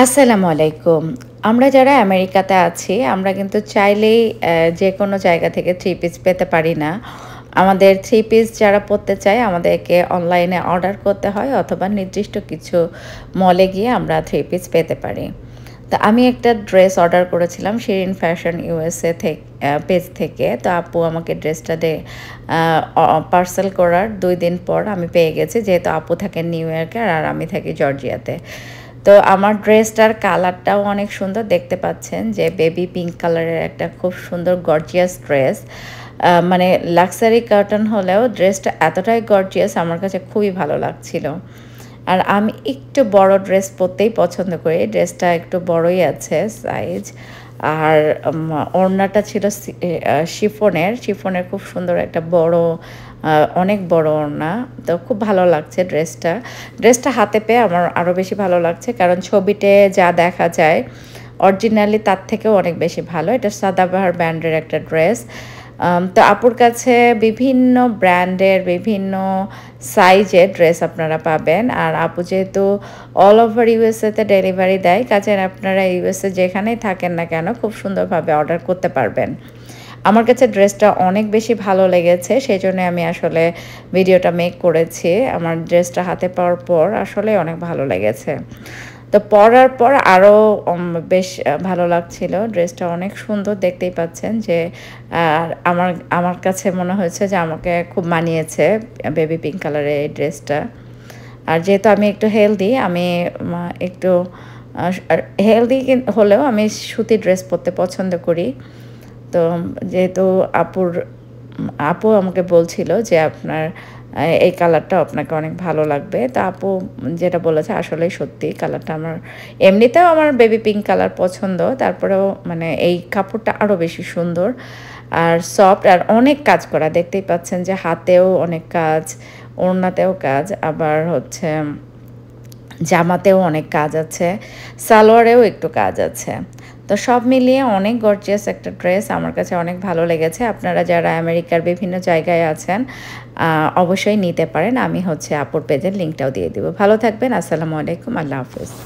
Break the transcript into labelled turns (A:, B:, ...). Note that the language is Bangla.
A: আসসালামু আলাইকুম আমরা যারা আমেরিকাতে আছি আমরা কিন্তু চাইলেই যে কোনো জায়গা থেকে থ্রি পিস পেতে পারি না আমাদের থ্রি পিস যারা পরতে চায় আমাদেরকে অনলাইনে অর্ডার করতে হয় অথবা নির্দিষ্ট কিছু মলে গিয়ে আমরা থ্রি পিস পেতে পারি তো আমি একটা ড্রেস অর্ডার করেছিলাম শিরিন ফ্যাশন ইউএসএ থেকে পেজ থেকে তো আপু আমাকে ড্রেসটা দে পার্সেল করার দুই দিন পর আমি পেয়ে গেছি যেহেতু আপু থাকে নিউ ইয়র্কে আর আমি থাকি জর্জিয়াতে তো আমার ড্রেসটার কালারটাও অনেক সুন্দর দেখতে পাচ্ছেন যে বেবি পিঙ্ক কালারের একটা খুব সুন্দর গর্জিয়াস ড্রেস মানে লাক্সারি কার্টন হলেও ড্রেসটা এতটাই গর্জিয়াস আমার কাছে খুবই ভালো লাগছিল আর আমি একটু বড় ড্রেস পরতেই পছন্দ করি ড্রেসটা একটু বড়ই আছে সাইজ আর ওড়নাটা ছিল শিফনের শিফনের খুব সুন্দর একটা বড় অনেক বড় ওড়না তো খুব ভালো লাগছে ড্রেসটা ড্রেসটা হাতে পেয়ে আমার আরও বেশি ভালো লাগছে কারণ ছবিতে যা দেখা যায় অরিজিনালি তার থেকেও অনেক বেশি ভালো এটা সাদাবাহার ব্যান্ডের একটা ড্রেস Um, তো আপুর কাছে বিভিন্ন ব্র্যান্ডের বিভিন্ন সাইজের ড্রেস আপনারা পাবেন আর আপু যেহেতু অল ওভার ইউএসএতে ডেলিভারি দেয় কাজে আপনারা ইউএসএ যেখানেই থাকেন না কেন খুব সুন্দরভাবে অর্ডার করতে পারবেন আমার কাছে ড্রেসটা অনেক বেশি ভালো লেগেছে সেই জন্য আমি আসলে ভিডিওটা মেক করেছি আমার ড্রেসটা হাতে পাওয়ার পর আসলে অনেক ভালো লেগেছে তো পরার পর আরও বেশ ভালো লাগছিল ড্রেসটা অনেক সুন্দর দেখতেই পাচ্ছেন যে আমার আমার কাছে মনে হয়েছে যে আমাকে খুব মানিয়েছে বেবি পিঙ্ক কালারের এই ড্রেসটা আর যেহেতু আমি একটু হেলদি আমি একটু হেলদি হলেও আমি সুতি ড্রেস পরতে পছন্দ করি তো যেহেতু আপুর আপু আমাকে বলছিল যে আপনার এই কালারটা আপনাকে অনেক ভালো লাগবে তা আপু যেটা বলেছে আসলে সত্যি কালারটা আমার এমনিতেও আমার বেবি পিঙ্ক কালার পছন্দ তারপরেও মানে এই কাপড়টা আরও বেশি সুন্দর আর সফট আর অনেক কাজ করা দেখতেই পাচ্ছেন যে হাতেও অনেক কাজ ওড়নাতেও কাজ আবার হচ্ছে জামাতেও অনেক কাজ আছে সালোয়ারেও একটু কাজ আছে তো সব মিলিয়ে অনেক গর্জিয়াস একটা ড্রেস আমার কাছে অনেক ভালো লেগেছে আপনারা যারা আমেরিকার বিভিন্ন জায়গায় আছেন অবশ্যই নিতে পারেন আমি হচ্ছে আপুর পেজের লিঙ্কটাও দিয়ে দেবো ভালো থাকবেন আসসালামু আলাইকুম আল্লাহ হাফিজ